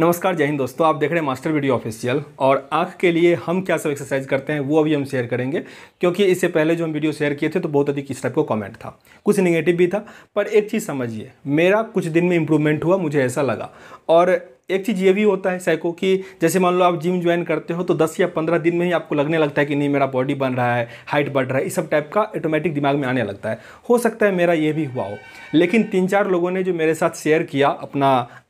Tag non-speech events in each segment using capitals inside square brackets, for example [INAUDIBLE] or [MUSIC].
नमस्कार जय हिंद दोस्तों आप देख रहे हैं मास्टर वीडियो ऑफिशियल और आँख के लिए हम क्या सब एक्सरसाइज करते हैं वो अभी हम शेयर करेंगे क्योंकि इससे पहले जो हम वीडियो शेयर किए थे तो बहुत अधिक इस टाइप का कॉमेंट था कुछ निगेटिव भी था पर एक चीज़ समझिए मेरा कुछ दिन में इम्प्रूवमेंट हुआ मुझे ऐसा लगा और एक चीज़ ये भी होता है सैको कि जैसे मान लो आप जिम ज्वाइन करते हो तो 10 या 15 दिन में ही आपको लगने लगता है कि नहीं मेरा बॉडी बन रहा है हाइट बढ़ रहा है इस सब टाइप का ऑटोमेटिक दिमाग में आने लगता है हो सकता है मेरा ये भी हुआ हो लेकिन तीन चार लोगों ने जो मेरे साथ शेयर किया अपना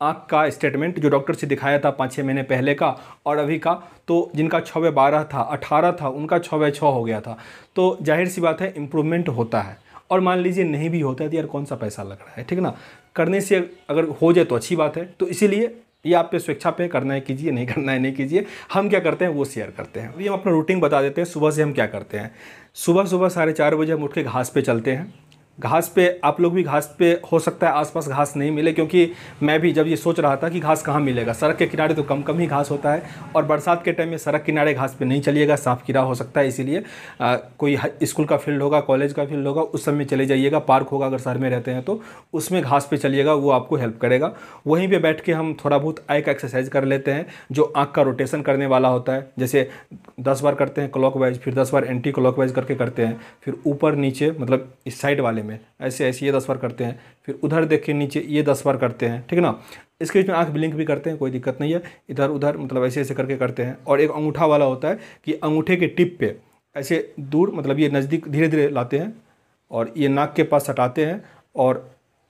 आँख का स्टेटमेंट जो डॉक्टर से दिखाया था पाँच छः महीने पहले का और अभी का तो जिनका छः बारह था अठारह था उनका छः छः हो गया था तो जाहिर सी बात है इम्प्रूवमेंट होता है और मान लीजिए नहीं भी होता है तो यार कौन सा पैसा लग रहा है ठीक ना करने से अगर हो जाए तो अच्छी बात है तो इसीलिए ये आप पे स्वेच्छा पे करना है कीजिए नहीं करना है नहीं कीजिए हम क्या करते हैं वो शेयर करते हैं अभी हम अपना रूटीन बता देते हैं सुबह से हम क्या करते हैं सुबह सुबह साढ़े चार बजे हम उठ के घास पे चलते हैं घास पे आप लोग भी घास पे हो सकता है आसपास घास नहीं मिले क्योंकि मैं भी जब ये सोच रहा था कि घास कहाँ मिलेगा सड़क के किनारे तो कम कम ही घास होता है और बरसात के टाइम में सड़क किनारे घास पे नहीं चलिएगा साफ़ किरा हो सकता है इसीलिए कोई स्कूल का फील्ड होगा कॉलेज का फील्ड होगा उस समय में चले जाइएगा पार्क होगा अगर शहर में रहते हैं तो उसमें घास पर चलिएगा वो आपको हेल्प करेगा वहीं पर बैठ के हम थोड़ा बहुत आय का एक्सरसाइज कर लेते हैं जो आँख का रोटेशन करने वाला होता है जैसे दस बार करते हैं क्लॉक फिर दस बार एंटी क्लॉक करके करते हैं फिर ऊपर नीचे मतलब इस साइड वाले में ऐसे ऐसे ये दस बार करते हैं फिर उधर देख के नीचे ये दस बार करते हैं ठीक है ना इसके बीच में आँख ब्लिंक भी करते हैं कोई दिक्कत नहीं है इधर उधर मतलब ऐसे ऐसे करके करते हैं और एक अंगूठा वाला होता है कि अंगूठे के टिप पे ऐसे दूर मतलब ये नज़दीक धीरे धीरे लाते हैं और ये नाक के पास सटाते हैं और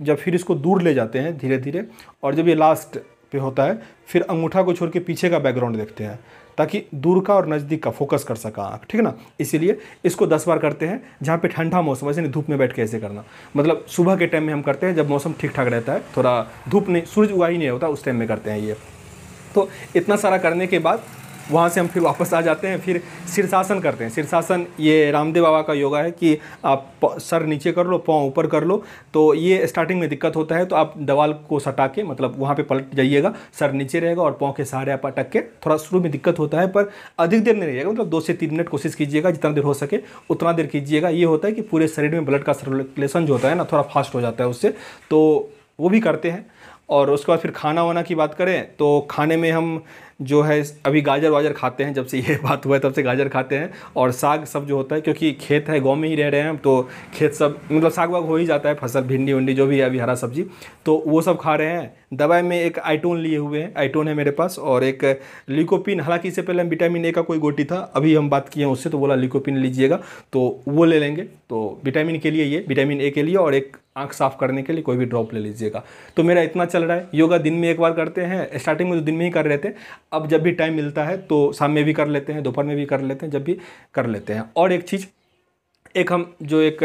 जब फिर इसको दूर ले जाते हैं धीरे धीरे और जब ये लास्ट पे होता है फिर अंगूठा को छोड़ के पीछे का बैकग्राउंड देखते हैं ताकि दूर का और नज़दीक का फोकस कर सका आँख ठीक है ना इसीलिए इसको दस बार करते हैं जहाँ पे ठंडा मौसम ऐसे नहीं धूप में बैठ के ऐसे करना मतलब सुबह के टाइम में हम करते हैं जब मौसम ठीक ठाक रहता है थोड़ा धूप नहीं सूरज उगा ही नहीं होता उस टाइम में करते हैं ये तो इतना सारा करने के बाद वहाँ से हम फिर वापस आ जाते हैं फिर शीर्षासन करते हैं शीर्षासन ये रामदेव बाबा का योगा है कि आप सर नीचे कर लो पाँव ऊपर कर लो तो ये स्टार्टिंग में दिक्कत होता है तो आप दवाल को सटा के मतलब वहाँ पे पलट जाइएगा सर नीचे रहेगा और पाँव के सहारे आप अटक के थोड़ा शुरू में दिक्कत होता है पर अधिक देर नहीं रहेगा मतलब दो से तीन मिनट कोशिश कीजिएगा जितना देर हो सके उतना देर कीजिएगा ये होता है कि पूरे शरीर में ब्लड का सर्कुलेशन जो होता है ना थोड़ा फास्ट हो जाता है उससे तो वो भी करते हैं और उसके बाद फिर खाना वाना की बात करें तो खाने में हम जो है अभी गाजर वाजर खाते हैं जब से ये [LAUGHS] बात हुआ है तब से गाजर खाते हैं और साग सब जो होता है क्योंकि खेत है गांव में ही रह रहे हैं तो खेत सब मतलब साग वाग हो ही जाता है फसल भिंडी उंडी जो भी है अभी हरा सब्जी तो वो सब खा रहे हैं दवाई में एक आइटोन लिए हुए हैं आइटोन है मेरे पास और एक लिकोपिन हालांकि इससे पहले हम विटामिन ए का कोई गोटी था अभी हम बात किए हैं उससे तो बोला लिकोपिन लीजिएगा तो वो ले लेंगे तो विटामिन के लिए ये विटामिन ए के लिए और एक आंख साफ करने के लिए कोई भी ड्रॉप ले लीजिएगा तो मेरा इतना चल रहा है योगा दिन में एक बार करते हैं स्टार्टिंग में तो दिन में ही कर रहे थे अब जब भी टाइम मिलता है तो शाम में भी कर लेते हैं दोपहर में भी कर लेते हैं जब भी कर लेते हैं और एक चीज़ एक हम जो एक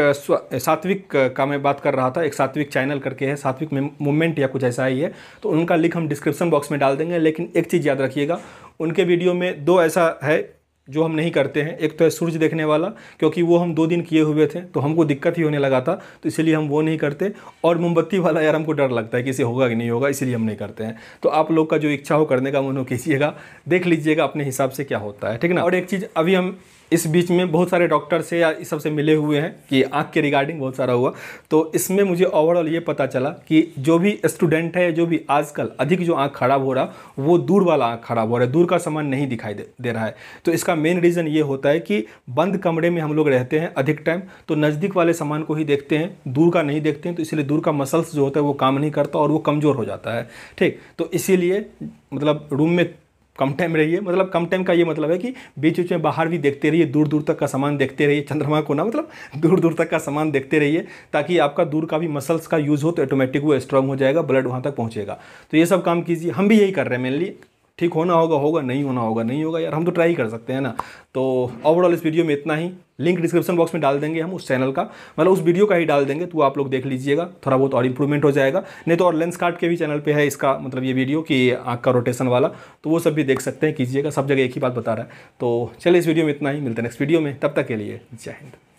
सात्विक का मैं बात कर रहा था एक सात्विक चैनल करके है सात्विक मूवमेंट या कुछ ऐसा ही है तो उनका लिंक हम डिस्क्रिप्शन बॉक्स में डाल देंगे लेकिन एक चीज़ याद रखिएगा उनके वीडियो में दो ऐसा है जो हम नहीं करते हैं एक तो है सूर्य देखने वाला क्योंकि वो हम दो दिन किए हुए थे तो हमको दिक्कत ही होने लगा था तो इसीलिए हम वो नहीं करते और मोमबत्ती वाला यार हमको डर लगता है कि इसे होगा कि नहीं होगा इसीलिए हम नहीं करते हैं तो आप लोग का जो इच्छा हो करने का मन हो कीजिएगा देख लीजिएगा अपने हिसाब से क्या होता है ठीक ना और एक चीज़ अभी हम इस बीच में बहुत सारे डॉक्टर से या इस सबसे मिले हुए हैं कि आँख के रिगार्डिंग बहुत सारा हुआ तो इसमें मुझे ओवरऑल ये पता चला कि जो भी स्टूडेंट है जो भी आजकल अधिक जो आँख खराब हो रहा वो दूर वाला आँख खराब हो रहा है दूर का सामान नहीं दिखाई दे, दे रहा है तो इसका मेन रीज़न ये होता है कि बंद कमरे में हम लोग रहते हैं अधिक टाइम तो नज़दीक वाले सामान को ही देखते हैं दूर का नहीं देखते हैं तो इसलिए दूर का मसल्स जो होता है वो काम नहीं करता और वो कमज़ोर हो जाता है ठीक तो इसीलिए मतलब रूम में कम टाइम रहिए मतलब कम टाइम का ये मतलब है कि बीच बीच में बाहर भी देखते रहिए दूर दूर तक का सामान देखते रहिए चंद्रमा को ना मतलब दूर दूर तक का सामान देखते रहिए ताकि आपका दूर का भी मसल्स का यूज़ हो तो ऑटोमेटिक वो स्ट्रांग हो जाएगा ब्लड वहाँ तक पहुँचेगा तो ये सब काम कीजिए हम भी यही कर रहे हैं मेनली ठीक होना होगा होगा नहीं होना होगा नहीं होगा यार हम तो ट्राई कर सकते हैं ना तो ओवरऑल इस वीडियो में इतना ही लिंक डिस्क्रिप्शन बॉक्स में डाल देंगे हम उस चैनल का मतलब उस वीडियो का ही डाल देंगे तो आप लोग देख लीजिएगा थोड़ा बहुत और इंप्रूवमेंट हो जाएगा नहीं तो और लेंस कार्ड के भी चैनल पे है इसका मतलब ये वीडियो कि आँख का रोटेशन वाला तो वो सब भी देख सकते हैं कीजिएगा सब जगह एक ही बात बता रहा है तो चलिए इस वीडियो में इतना ही मिलते हैं नेक्स्ट वीडियो में तब तक के लिए जय हिंद